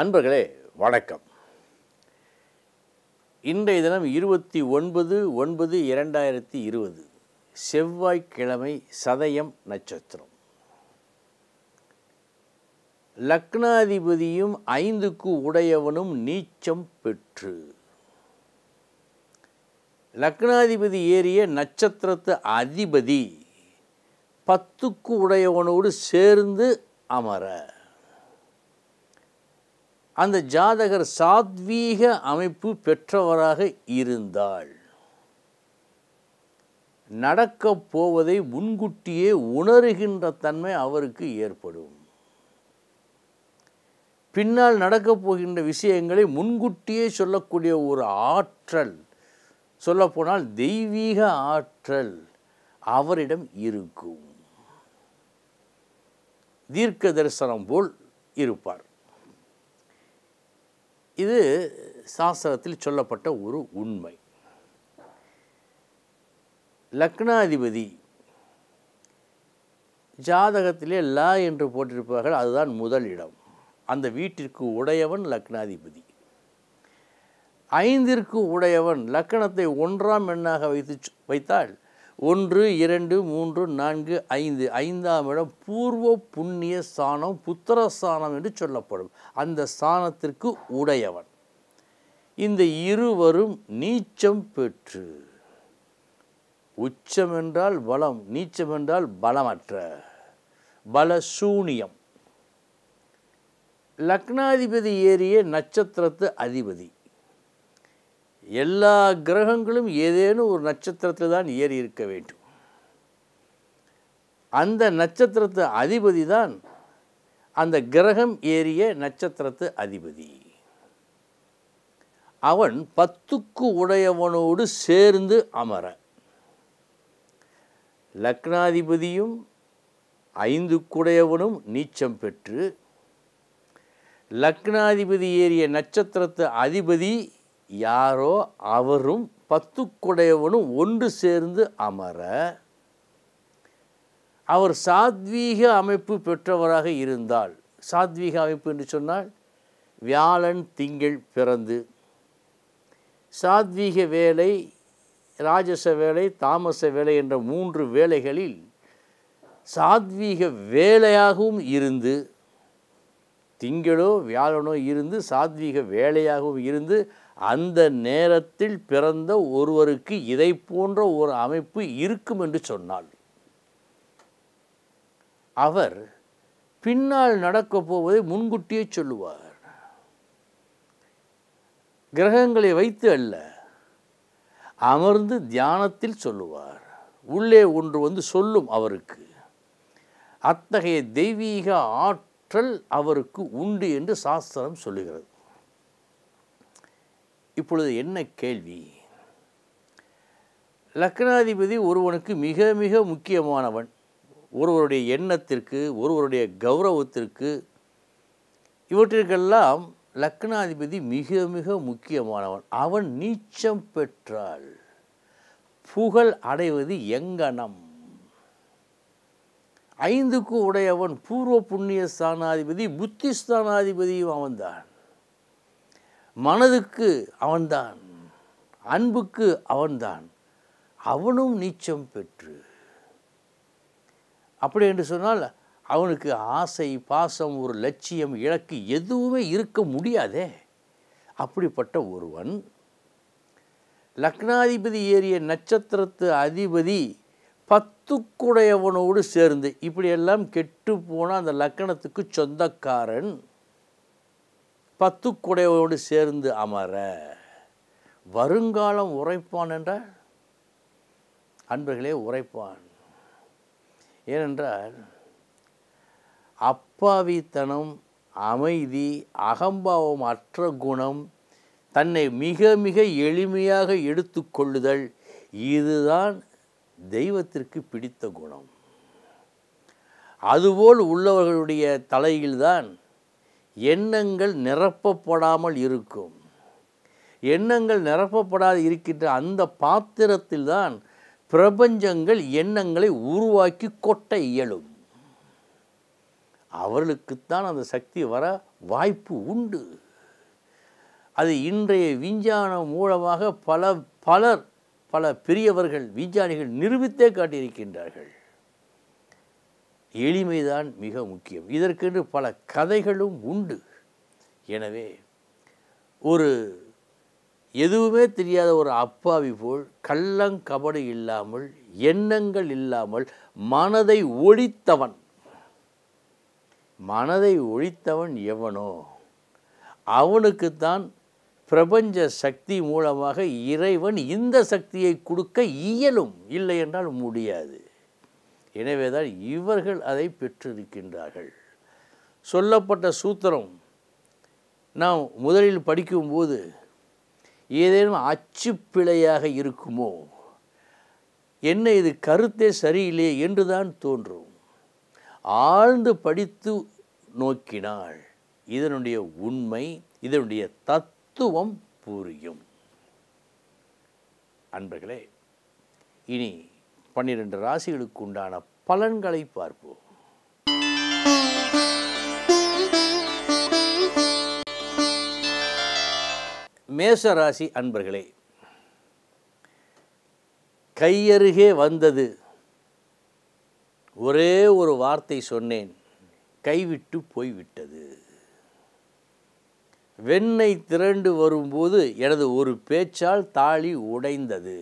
அன்பர்களே வணக்கம் இன்றைய தினம் இருபத்தி ஒன்பது ஒன்பது இரண்டாயிரத்தி இருபது செவ்வாய்க்கிழமை சதயம் நட்சத்திரம் லக்னாதிபதியும் ஐந்துக்கு உடையவனும் நீச்சம் பெற்று லக்னாதிபதி ஏறிய நட்சத்திரத்து அதிபதி பத்துக்கு உடையவனோடு சேர்ந்து அமர அந்த ஜாதகர் சாத்வீக அமைப்பு பெற்றவராக இருந்தால் நடக்கப் போவதை முன்கூட்டியே உணர்கின்ற தன்மை அவருக்கு ஏற்படும் பின்னால் நடக்கப் போகின்ற விஷயங்களை முன்கூட்டியே சொல்லக்கூடிய ஒரு ஆற்றல் சொல்லப்போனால் தெய்வீக ஆற்றல் அவரிடம் இருக்கும் தீர்க்க தரிசனம் போல் இருப்பார் இது சாஸ்திரத்தில் சொல்லப்பட்ட ஒரு உண்மை லக்னாதிபதி ஜாதகத்திலே லா என்று போட்டிருப்பார்கள் அதுதான் முதல் இடம் அந்த வீட்டிற்கு உடையவன் லக்னாதிபதி ஐந்திற்கு உடையவன் லக்கணத்தை ஒன்றாம் எண்ணாக வைத்து வைத்தால் ஒன்று இரண்டு மூன்று நான்கு ஐந்து ஐந்தாம் இடம் பூர்வ புண்ணிய சாணம் புத்திர சாணம் என்று சொல்லப்படும் அந்த சாணத்திற்கு உடையவன் இந்த இருவரும் நீச்சம் பெற்று உச்சம் என்றால் பலம் நீச்சம் என்றால் பலமற்ற பலசூனியம் லக்னாதிபதி ஏறிய நட்சத்திரத்து அதிபதி எல்லா கிரகங்களும் ஏதேனும் ஒரு நட்சத்திரத்தில் தான் ஏறி இருக்க வேண்டும் அந்த நட்சத்திரத்து அதிபதி தான் அந்த கிரகம் ஏறிய நட்சத்திரத்து அதிபதி அவன் பத்துக்கு உடையவனோடு சேர்ந்து அமர லக்னாதிபதியும் ஐந்துக்குடையவனும் நீச்சம் பெற்று லக்னாதிபதி ஏறிய நட்சத்திரத்து அதிபதி யாரோ அவரும் பத்துக்குடையவனும் ஒன்று சேர்ந்து அமர அவர் சாத்வீக அமைப்பு பெற்றவராக இருந்தால் சாத்வீக அமைப்பு என்று சொன்னால் வியாழன் திங்கள் பிறந்து சாத்வீக வேலை ராஜச வேலை தாமச வேலை என்ற மூன்று வேலைகளில் சாத்வீக வேலையாகவும் இருந்து திங்களோ வியாழனோ இருந்து சாத்வீக வேலையாகவும் இருந்து அந்த நேரத்தில் பிறந்த ஒருவருக்கு இதை போன்ற ஒரு அமைப்பு இருக்கும் என்று சொன்னால் அவர் பின்னால் நடக்கப் போவதை முன்கூட்டியே சொல்லுவார் கிரகங்களை வைத்து அல்ல அமர்ந்து தியானத்தில் சொல்லுவார் உள்ளே ஒன்று வந்து சொல்லும் அவருக்கு அத்தகைய தெய்வீக ஆற்றல் அவருக்கு உண்டு என்று சாஸ்திரம் சொல்லுகிறது இப்பொழுது என்ன கேள்வி லக்னாதிபதி ஒருவனுக்கு மிக மிக முக்கியமானவன் ஒருவருடைய எண்ணத்திற்கு ஒருவருடைய கௌரவத்திற்கு இவற்றிற்கெல்லாம் லக்னாதிபதி மிக மிக முக்கியமானவன் அவன் நீச்சம் பெற்றால் புகழ் அடைவது எங்கனம் ஐந்துக்கு உடையவன் பூர்வ புண்ணிய ஸ்தானாதிபதி புத்தி ஸ்தானாதிபதியும் அவன்தான் மனதுக்கு அவன்தான் அன்புக்கு அவன்தான் அவனும் நீச்சம் பெற்று அப்படி என்று சொன்னால் அவனுக்கு ஆசை பாசம் ஒரு லட்சியம் இலக்கு எதுவுமே இருக்க முடியாதே அப்படிப்பட்ட ஒருவன் லக்னாதிபதி ஏறிய நட்சத்திரத்து அதிபதி பத்துக்குடையவனோடு சேர்ந்து இப்படியெல்லாம் கெட்டு போன அந்த லக்கணத்துக்கு சொந்தக்காரன் பத்து குடையோடு சேர்ந்து அமர வருங்காலம் உரைப்பான் என்றால் அன்பர்களே உரைப்பான் ஏனென்றால் அப்பாவித்தனம் அமைதி அகம்பாவம் அற்ற குணம் தன்னை மிக மிக எளிமையாக எடுத்துக்கொள்ளுதல் இதுதான் தெய்வத்திற்கு பிடித்த குணம் அதுபோல் உள்ளவர்களுடைய தலையில்தான் எண்ணங்கள் நிரப்பப்படாமல் இருக்கும் எண்ணங்கள் நிரப்பப்படாது இருக்கின்ற அந்த பாத்திரத்தில்தான் பிரபஞ்சங்கள் எண்ணங்களை உருவாக்கி கொட்ட இயலும் அவர்களுக்குத்தான் அந்த சக்தி வர வாய்ப்பு உண்டு அது இன்றைய விஞ்ஞானம் மூலமாக பல பலர் பல பெரியவர்கள் விஞ்ஞானிகள் நிரூபித்தே காட்டியிருக்கின்றார்கள் எளிமைதான் மிக முக்கியம் இதற்கென்று பல கதைகளும் உண்டு எனவே ஒரு எதுவுமே தெரியாத ஒரு அப்பாவி போல் கள்ளங்கபடு இல்லாமல் எண்ணங்கள் இல்லாமல் மனதை ஒழித்தவன் மனதை ஒழித்தவன் எவனோ அவனுக்குத்தான் பிரபஞ்ச சக்தி மூலமாக இறைவன் இந்த சக்தியை கொடுக்க இயலும் இல்லை என்றால் முடியாது எனவேதான் இவர்கள் அதை பெற்றிருக்கின்றார்கள் சொல்லப்பட்ட சூத்திரம் நாம் முதலில் படிக்கும்போது ஏதேனும் அச்சுப்பிழையாக இருக்குமோ என்ன இது கருத்தே சரியில்லையே என்றுதான் தோன்றும் ஆழ்ந்து படித்து நோக்கினால் இதனுடைய உண்மை இதனுடைய தத்துவம் புரியும் அன்பர்களே இனி பன்னிரெண்டு ராசிகளுக்கு உண்டான பலன்களை பார்ப்போம் மேச ராசி அன்பர்களே கையருகே வந்தது ஒரே ஒரு வார்த்தை சொன்னேன் கைவிட்டு போய்விட்டது வெண்ணை திரண்டு வரும்போது எனது ஒரு பேச்சால் தாளி உடைந்தது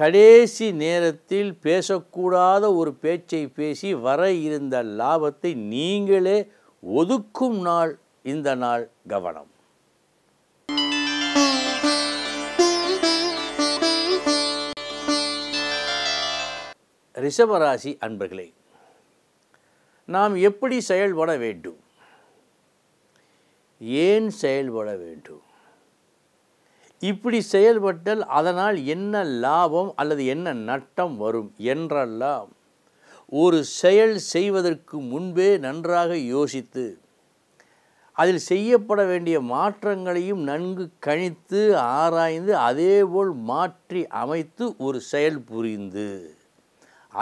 கடைசி நேரத்தில் பேசக்கூடாத ஒரு பேச்சை பேசி வர இருந்த லாபத்தை நீங்களே ஒதுக்கும் நாள் இந்த நாள் கவனம் ரிஷபராசி அன்பர்களே நாம் எப்படி செயல்பட வேண்டும் ஏன் செயல்பட வேண்டும் இப்படி செயல்பட்டால் அதனால் என்ன லாபம் அல்லது என்ன நட்டம் வரும் என்றெல்லாம் ஒரு செயல் செய்வதற்கு முன்பே நன்றாக யோசித்து அதில் செய்யப்பட வேண்டிய மாற்றங்களையும் நன்கு கணித்து ஆராய்ந்து அதேபோல் மாற்றி அமைத்து ஒரு செயல் புரிந்து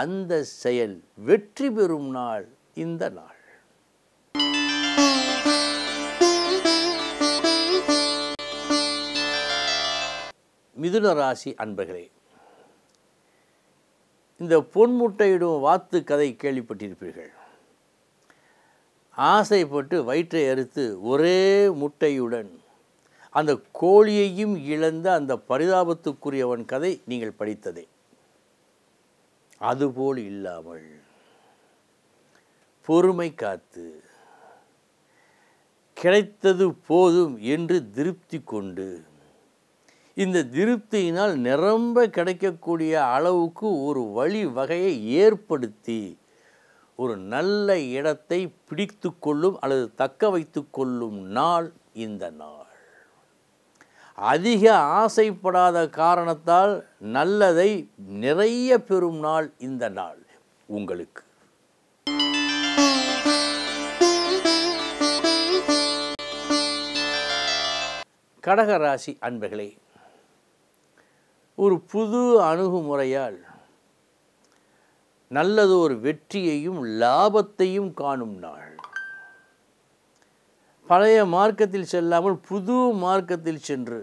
அந்த செயல் வெற்றி பெறும் நாள் இந்த நாள் மிதுன ராசி அன்பர்களே இந்த பொன்முட்டையிடும் வாத்து கதை கேள்விப்பட்டிருப்பீர்கள் ஆசைப்பட்டு வயிற்றை அறுத்து ஒரே முட்டையுடன் அந்த கோழியையும் இழந்த அந்த பரிதாபத்துக்குரியவன் கதை நீங்கள் படித்ததே அதுபோல் இல்லாமல் பொறுமை காத்து கிடைத்தது போதும் என்று திருப்தி கொண்டு இந்த திருப்தியினால் நிரம்ப கிடைக்கக்கூடிய அளவுக்கு ஒரு வழிவகையை ஏற்படுத்தி ஒரு நல்ல இடத்தை பிடித்து கொள்ளும் அல்லது தக்க வைத்து கொள்ளும் நாள் இந்த நாள் அதிக ஆசைப்படாத காரணத்தால் நல்லதை நிறைய பெறும் நாள் இந்த நாள் உங்களுக்கு கடகராசி அன்பர்களே ஒரு புது அணுகுமுறையால் நல்லது ஒரு வெற்றியையும் லாபத்தையும் காணும் நாள் பழைய மார்க்கத்தில் செல்லாமல் புது மார்க்கத்தில் சென்று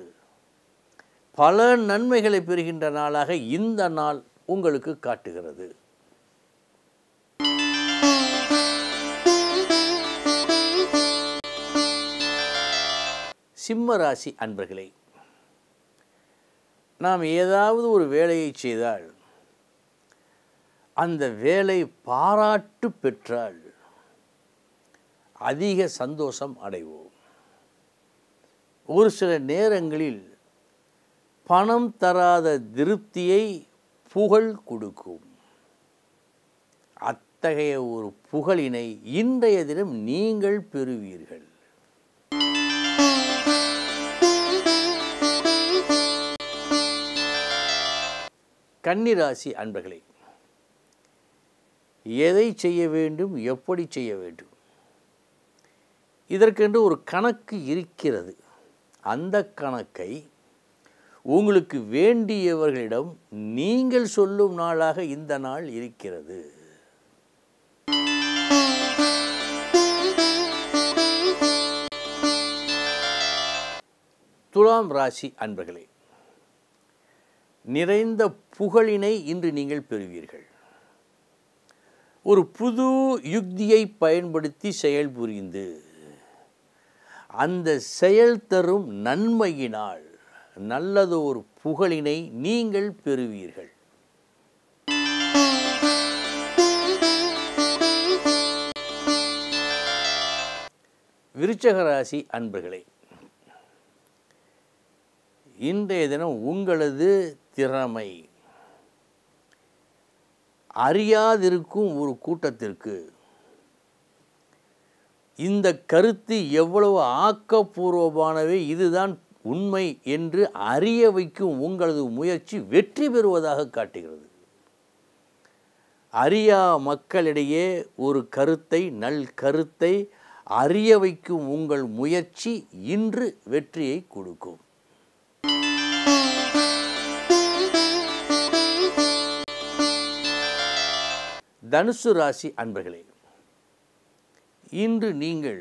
பல நன்மைகளை பெறுகின்ற நாளாக இந்த நாள் உங்களுக்கு காட்டுகிறது சிம்ம ராசி அன்பர்களே நாம் ஏதாவது ஒரு வேலையை செய்தால் அந்த வேலை பாராட்டு பெற்றால் அதிக சந்தோஷம் அடைவோம் ஒரு சில நேரங்களில் பணம் தராத திருப்தியை புகழ் கொடுக்கும் அத்தகைய ஒரு புகழினை இன்றைய தினம் நீங்கள் பெறுவீர்கள் கன்னிராசி அன்பர்களே எதை செய்ய வேண்டும் எப்படி செய்ய வேண்டும் இதற்கென்று ஒரு கணக்கு இருக்கிறது அந்த கணக்கை உங்களுக்கு வேண்டியவர்களிடம் நீங்கள் சொல்லும் நாளாக இந்த நாள் இருக்கிறது துலாம் ராசி அன்பர்களே நிறைந்த புகழினை இன்று நீங்கள் பெறுவீர்கள் ஒரு புது யுக்தியை பயன்படுத்தி செயல் புரிந்து அந்த செயல் தரும் நன்மையினால் நல்லது ஒரு புகழினை நீங்கள் பெறுவீர்கள் விருச்சகராசி அன்பர்களே இன்றைய தினம் உங்களது திறமை அறியாதிருக்கும் ஒரு கூட்டத்திற்கு இந்த கருத்து எவ்வளவு ஆக்கப்பூர்வமானவை இதுதான் உண்மை என்று அறிய வைக்கும் உங்களது முயற்சி வெற்றி பெறுவதாக காட்டுகிறது அறியா மக்களிடையே ஒரு கருத்தை நல் கருத்தை அறிய வைக்கும் உங்கள் முயற்சி இன்று வெற்றியை கொடுக்கும் தனுசு ராசி அன்பர்களே இன்று நீங்கள்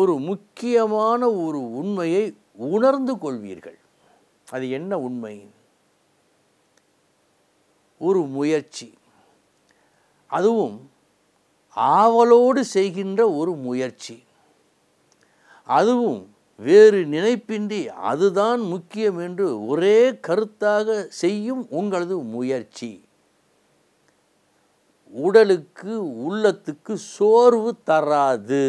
ஒரு முக்கியமான ஒரு உண்மையை உணர்ந்து கொள்வீர்கள் அது என்ன உண்மை ஒரு முயற்சி அதுவும் ஆவலோடு செய்கின்ற ஒரு முயற்சி அதுவும் வேறு நினைப்பின்றி அதுதான் முக்கியம் என்று ஒரே கருத்தாக செய்யும் உங்களது முயற்சி உடலுக்கு உள்ளத்துக்கு சோர்வு தராது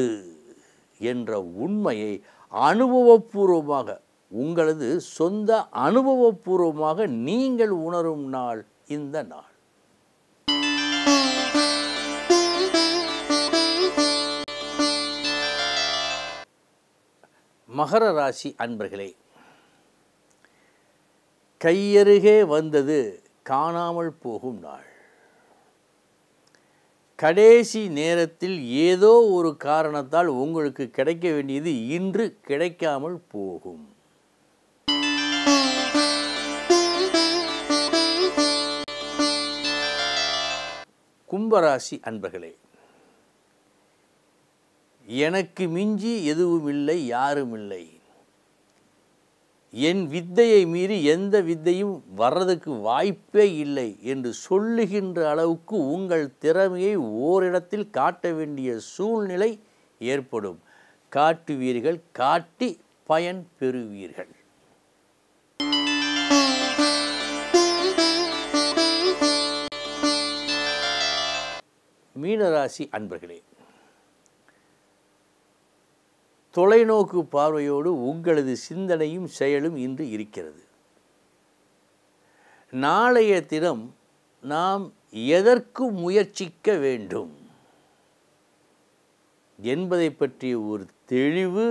என்ற உண்மையை அனுபவபூர்வமாக உங்களது சொந்த அனுபவபூர்வமாக நீங்கள் உணரும் நாள் இந்த நாள் மகர ராசி அன்பர்களே கையருகே வந்தது காணாமல் போகும் நாள் கடைசி நேரத்தில் ஏதோ ஒரு காரணத்தால் உங்களுக்கு கிடைக்க வேண்டியது இன்று கிடைக்காமல் போகும் கும்பராசி அன்பர்களே எனக்கு மிஞ்சி எதுவும் இல்லை யாரும் இல்லை என் வித்தையை மீறி எந்த வித்தையும் வர்றதுக்கு வாய்ப்பே இல்லை என்று சொல்லுகின்ற அளவுக்கு உங்கள் திறமையை ஓரிடத்தில் காட்ட வேண்டிய சூழ்நிலை ஏற்படும் காட்டுவீர்கள் காட்டி பயன் பெறுவீர்கள் மீனராசி அன்பர்களே தொலைநோக்கு பார்வையோடு உங்களது சிந்தனையும் செயலும் இன்று இருக்கிறது நாளைய தினம் நாம் எதற்கு முயற்சிக்க வேண்டும் என்பதை பற்றிய ஒரு தெளிவு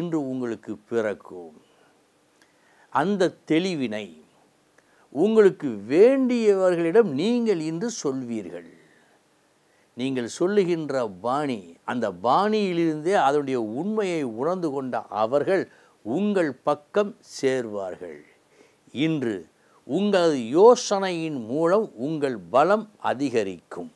இன்று உங்களுக்கு பிறக்கும் அந்த தெளிவினை உங்களுக்கு வேண்டியவர்களிடம் நீங்கள் இன்று சொல்வீர்கள் நீங்கள் சொல்லுகின்ற பாணி அந்த பாணியிலிருந்தே அதனுடைய உண்மையை உணர்ந்து கொண்ட அவர்கள் உங்கள் பக்கம் சேர்வார்கள் இன்று உங்களது யோசனையின் மூலம் உங்கள் பலம் அதிகரிக்கும்